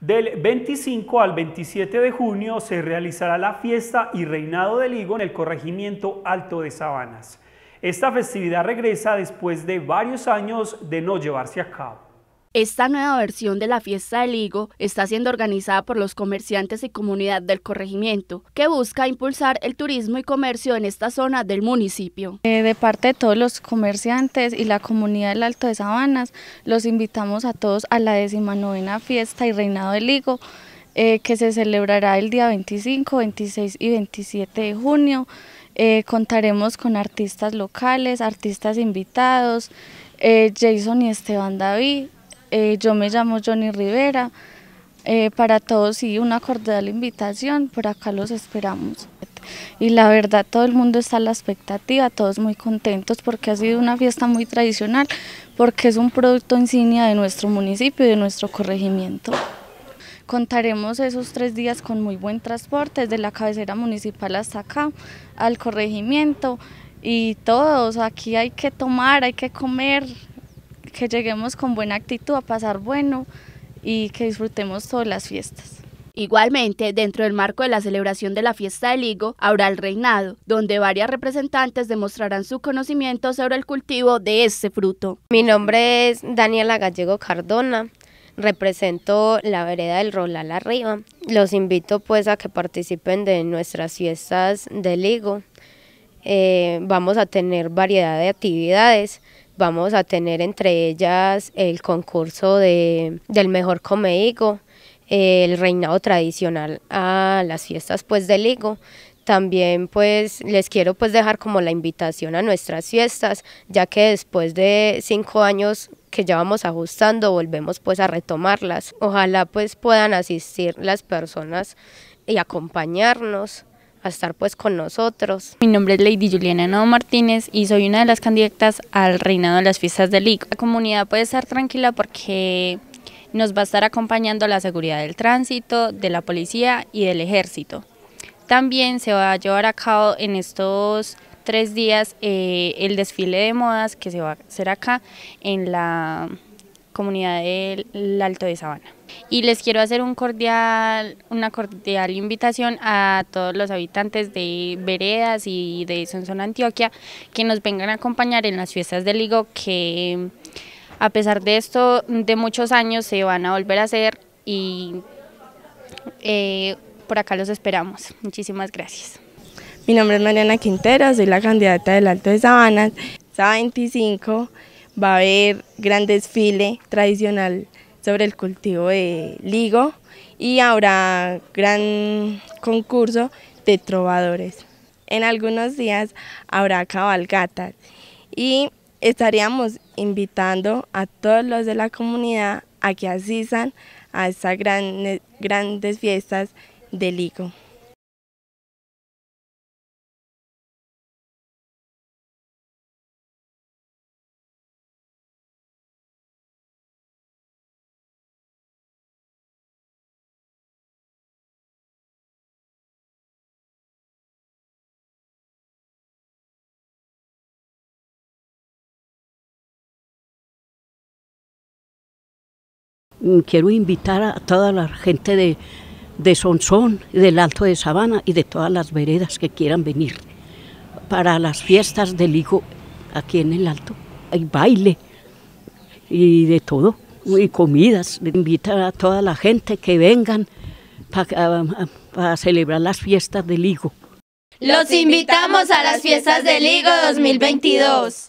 Del 25 al 27 de junio se realizará la fiesta y reinado del higo en el corregimiento Alto de Sabanas. Esta festividad regresa después de varios años de no llevarse a cabo. Esta nueva versión de la fiesta del higo está siendo organizada por los comerciantes y comunidad del corregimiento, que busca impulsar el turismo y comercio en esta zona del municipio. Eh, de parte de todos los comerciantes y la comunidad del Alto de Sabanas, los invitamos a todos a la novena fiesta y reinado del higo, eh, que se celebrará el día 25, 26 y 27 de junio. Eh, contaremos con artistas locales, artistas invitados, Jason y Esteban David, eh, yo me llamo Johnny Rivera. Eh, para todos y una cordial invitación, por acá los esperamos. Y la verdad todo el mundo está a la expectativa, todos muy contentos porque ha sido una fiesta muy tradicional, porque es un producto insignia de nuestro municipio y de nuestro corregimiento. Contaremos esos tres días con muy buen transporte, desde la cabecera municipal hasta acá, al corregimiento y todos, aquí hay que tomar, hay que comer, que lleguemos con buena actitud a pasar bueno y que disfrutemos todas las fiestas. Igualmente, dentro del marco de la celebración de la fiesta del higo, habrá el reinado, donde varias representantes demostrarán su conocimiento sobre el cultivo de este fruto. Mi nombre es Daniela Gallego Cardona, represento la vereda del Rolal Arriba. Los invito pues a que participen de nuestras fiestas del higo. Eh, vamos a tener variedad de actividades Vamos a tener entre ellas el concurso de, del mejor comedigo, el reinado tradicional a las fiestas pues del higo. También pues les quiero pues dejar como la invitación a nuestras fiestas, ya que después de cinco años que ya vamos ajustando, volvemos pues a retomarlas. Ojalá pues puedan asistir las personas y acompañarnos estar pues con nosotros. Mi nombre es Lady Juliana Nado Martínez y soy una de las candidatas al reinado de las fiestas del ICO. La comunidad puede estar tranquila porque nos va a estar acompañando la seguridad del tránsito, de la policía y del ejército. También se va a llevar a cabo en estos tres días eh, el desfile de modas que se va a hacer acá en la comunidad del Alto de Sabana. Y les quiero hacer un cordial, una cordial invitación a todos los habitantes de Veredas y de Sonsón, Antioquia, que nos vengan a acompañar en las fiestas del Ligo, que a pesar de esto, de muchos años se van a volver a hacer y eh, por acá los esperamos. Muchísimas gracias. Mi nombre es Mariana Quintero, soy la candidata del Alto de Sabana, sa 25 va a haber gran desfile tradicional sobre el cultivo de ligo y habrá gran concurso de trovadores. En algunos días habrá cabalgatas y estaríamos invitando a todos los de la comunidad a que asistan a estas grandes, fiestas de ligo. Mm, quiero invitar a toda la gente de, Sonsón, del Alto de Sabana y de todas las veredas que quieran venir para las fiestas del Higo aquí en el Alto. Hay baile y de todo, y comidas. Invitar a toda la gente que vengan para celebrar las fiestas del higo. Los invitamos a las fiestas del higo 2022.